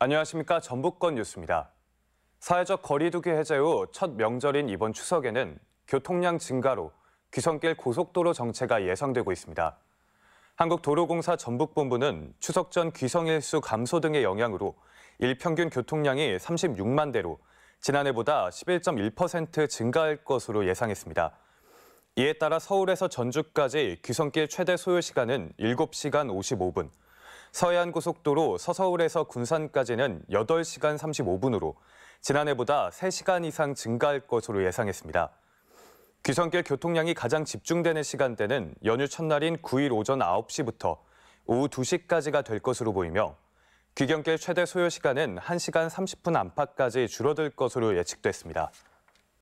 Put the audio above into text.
안녕하십니까 전북권 뉴스입니다. 사회적 거리두기 해제 후 첫 명절인 이번 추석에는 교통량 증가로 귀성길 고속도로 정체가 예상되고 있습니다. 한국도로공사 전북본부는 추석 전 귀성일수 감소 등의 영향으로 일평균 교통량이 36만 대로 지난해보다 11.1% 증가할 것으로 예상했습니다. 이에 따라 서울에서 전주까지 귀성길 최대 소요 시간은 7시간 55분, 서해안 고속도로 서서울에서 군산까지는 8시간 35분으로 지난해보다 3시간 이상 증가할 것으로 예상했습니다. 귀성길 교통량이 가장 집중되는 시간대는 연휴 첫날인 9일 오전 9시부터 오후 2시까지가 될 것으로 보이며 귀경길 최대 소요 시간은 1시간 30분 안팎까지 줄어들 것으로 예측됐습니다.